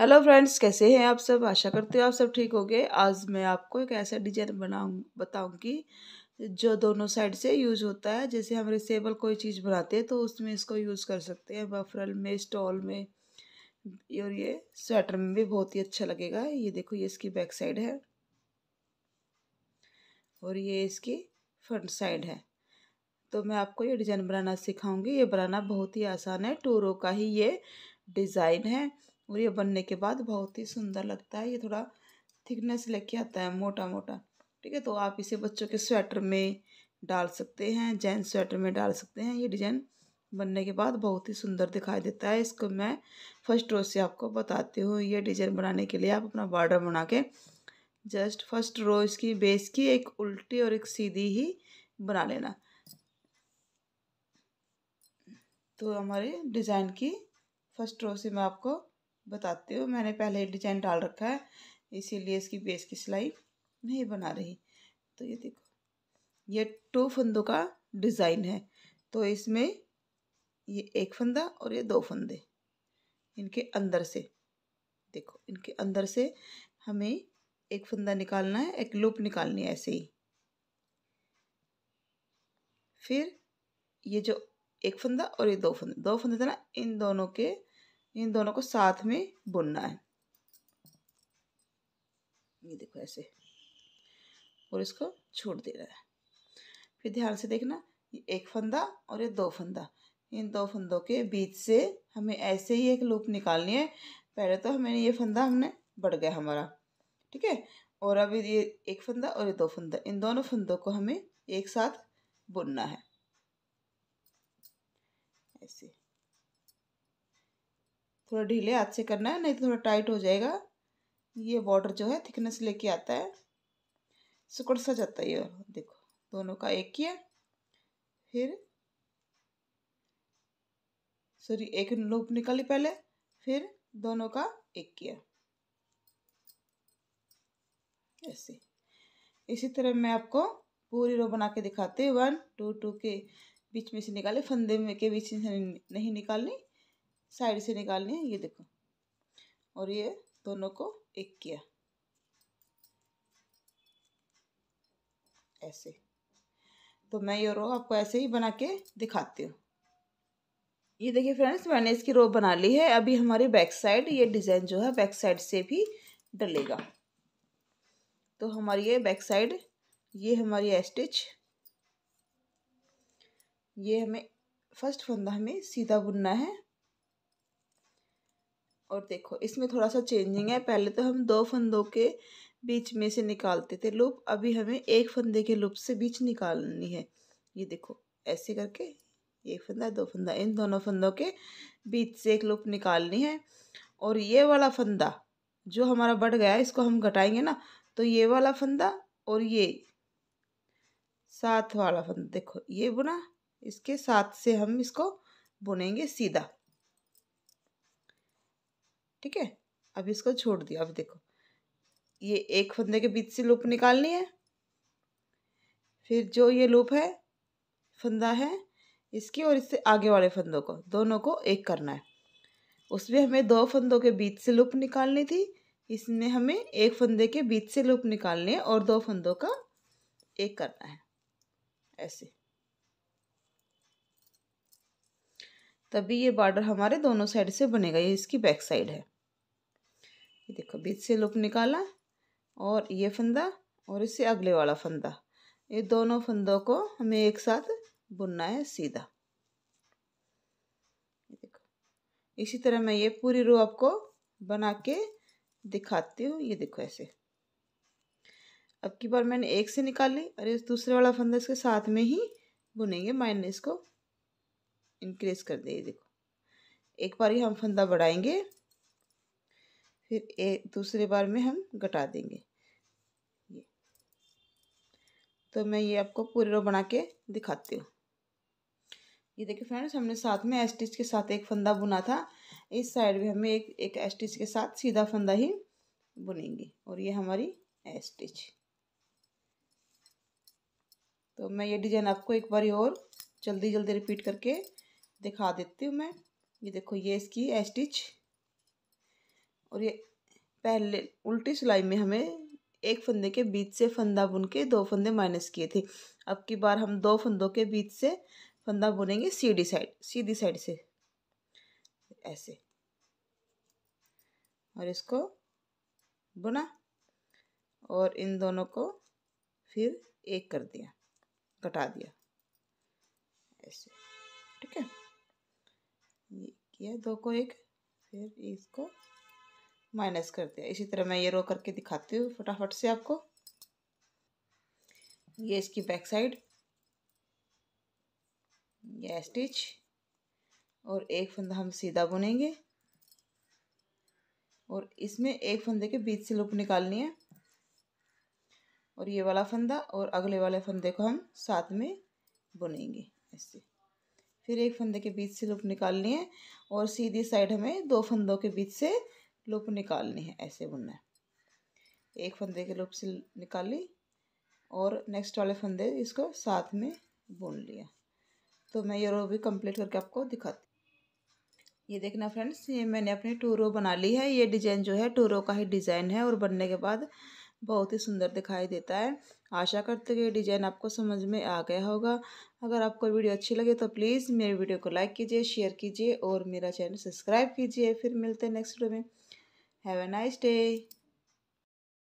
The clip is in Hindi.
हेलो फ्रेंड्स कैसे हैं आप सब आशा करते हो आप सब ठीक होंगे आज मैं आपको एक ऐसा डिजाइन बनाऊँ बताऊँगी जो दोनों साइड से यूज होता है जैसे हम रिसेबल कोई चीज़ बनाते हैं तो उसमें इसको यूज़ कर सकते हैं बफरल में स्टॉल में और ये स्वेटर में भी बहुत ही अच्छा लगेगा ये देखो ये इसकी बैक साइड है और ये इसकी फ्रंट साइड है तो मैं आपको ये डिज़ाइन बनाना सिखाऊंगी ये बनाना बहुत ही आसान है टूरों का ही ये डिज़ाइन है और ये बनने के बाद बहुत ही सुंदर लगता है ये थोड़ा थिकनेस लेके आता है मोटा मोटा ठीक है तो आप इसे बच्चों के स्वेटर में डाल सकते हैं जेंट्स स्वेटर में डाल सकते हैं ये डिजाइन बनने के बाद बहुत ही सुंदर दिखाई देता है इसको मैं फर्स्ट रो से आपको बताती हूँ ये डिजाइन बनाने के लिए आप अपना बॉर्डर बना के जस्ट फर्स्ट रो इसकी बेस की एक उल्टी और एक सीधी ही बना लेना तो हमारे डिज़ाइन की फर्स्ट रो से मैं आपको बताते हो मैंने पहले डिजाइन डाल रखा है इसीलिए इसकी बेस की सिलाई नहीं बना रही तो ये देखो ये टू फंदों का डिज़ाइन है तो इसमें ये एक फंदा और ये दो फंदे इनके अंदर से देखो इनके अंदर से हमें एक फंदा निकालना है एक लूप निकालनी है ऐसे ही फिर ये जो एक फंदा और ये दो फंदे दो फंदे थे ना इन दोनों के इन दोनों को साथ में बुनना है ये देखो ऐसे और इसको छोड़ देना है फिर ध्यान से देखना ये एक फंदा और ये दो फंदा इन दो फंदों के बीच से हमें ऐसे ही एक लूप निकालनी है पहले तो हमें ये फंदा हमने बढ़ गया हमारा ठीक है और अब ये एक फंदा और ये दो फंदा इन दोनों फंदों को हमें एक साथ बुनना है ऐसे थोड़ा ढीले हाथ से करना है नहीं तो थोड़ा टाइट हो जाएगा ये बॉर्डर जो है थिकनेस लेके आता है सिकुड़ सा जाता है ये देखो दोनों का एक किया फिर सॉरी एक लूप निकाली पहले फिर दोनों का एक किया ऐसे इसी तरह मैं आपको पूरी रो बना के दिखाती हूँ वन टू टू के बीच में से निकाले फंदे में के बीच से नहीं निकालनी साइड से निकालनी है ये देखो और ये दोनों को एक किया ऐसे तो मैं ये रो आपको ऐसे ही बना के दिखाती हूँ ये देखिए फ्रेंड्स मैंने इसकी रो बना ली है अभी हमारी बैक साइड ये डिज़ाइन जो है बैक साइड से भी डलेगा तो हमारी ये बैक साइड ये हमारी स्टिच ये हमें फर्स्ट फंदा हमें सीधा बुनना है और देखो इसमें थोड़ा सा चेंजिंग है पहले तो हम दो फंदों के बीच में से निकालते थे लूप अभी हमें एक फंदे के लूप से बीच निकालनी है ये देखो ऐसे करके एक फंदा दो फंदा इन दोनों फंदों के बीच से एक लूप निकालनी है और ये वाला फंदा जो हमारा बढ़ गया है इसको हम घटाएंगे ना तो ये वाला फंदा और ये साथ वाला फंदा देखो ये बुना इसके साथ से हम इसको बुनेंगे सीधा ठीक है अभी इसको छोड़ दिया अभी देखो ये एक फंदे के बीच से लूप निकालनी है फिर जो ये लूप है फंदा है इसकी और इससे आगे वाले फंदों को दोनों को एक करना है उसमें हमें दो फंदों के बीच से लूप निकालनी थी इसमें हमें एक फंदे के बीच से लूप निकालने और दो फंदों का एक करना है ऐसे तभी ये बॉर्डर हमारे दोनों साइड से बनेगा ये इसकी बैक साइड है ये देखो बीच से लूप निकाला और ये फंदा और इससे अगले वाला फंदा ये दोनों फंदों को हमें एक साथ बुनना है सीधा देखो इसी तरह मैं ये पूरी रो आपको बना के दिखाती हूँ ये देखो ऐसे अब की बार मैंने एक से निकाली और इस दूसरे वाला फंदा इसके साथ में ही बुनेंगे मैंने इसको इंक्रीज़ कर दिए देखो एक बार ही हम फंदा बढ़ाएंगे फिर एक दूसरे बार में हम घटा देंगे ये तो मैं ये आपको पूरे रो बना के दिखाती हूँ ये देखिए फ्रेंड्स हमने साथ में एस्टिच के साथ एक फंदा बुना था इस साइड भी हमें एक एक एस्टिच के साथ सीधा फंदा ही बुनेंगे और ये हमारी एस्टिच तो मैं ये डिजाइन आपको एक बार और जल्दी जल्दी रिपीट करके दिखा देती हूँ मैं ये देखो ये इसकी स्टिच और ये पहले उल्टी सिलाई में हमें एक फंदे के बीच से फंदा बुन के दो फंदे माइनस किए थे अब की बार हम दो फंदों के बीच से फंदा बुनेंगे सीधी साइड सीधी साइड से ऐसे और इसको बुना और इन दोनों को फिर एक कर दिया घटा दिया ऐसे ठीक है ये किया दो को एक फिर इसको माइनस कर दिया इसी तरह मैं ये रो करके दिखाती हूँ फटाफट से आपको ये इसकी बैक साइड ये स्टिच और एक फंदा हम सीधा बुनेंगे और इसमें एक फंदे के बीच से लूप निकालनी है और ये वाला फंदा और अगले वाले फंदे को हम साथ में बुनेंगे ऐसे फिर एक फंदे के बीच से लूप निकालनी है और सीधी साइड हमें दो फंदों के बीच से लूप निकालनी है ऐसे बुनना है एक फंदे के लूप से निकाली और नेक्स्ट वाले फंदे इसको साथ में बुन लिया तो मैं ये रो भी कंप्लीट करके आपको दिखाती ये देखना फ्रेंड्स ये मैंने अपनी टू रो बना ली है ये डिजाइन जो है टू रो का ही डिज़ाइन है और बनने के बाद बहुत ही सुंदर दिखाई देता है आशा करते हुए डिज़ाइन आपको समझ में आ गया होगा अगर आपको वीडियो अच्छी लगे तो प्लीज़ मेरे वीडियो को लाइक कीजिए शेयर कीजिए और मेरा चैनल सब्सक्राइब कीजिए फिर मिलते हैं नेक्स्ट वीडियो में हैव अ नाइस डे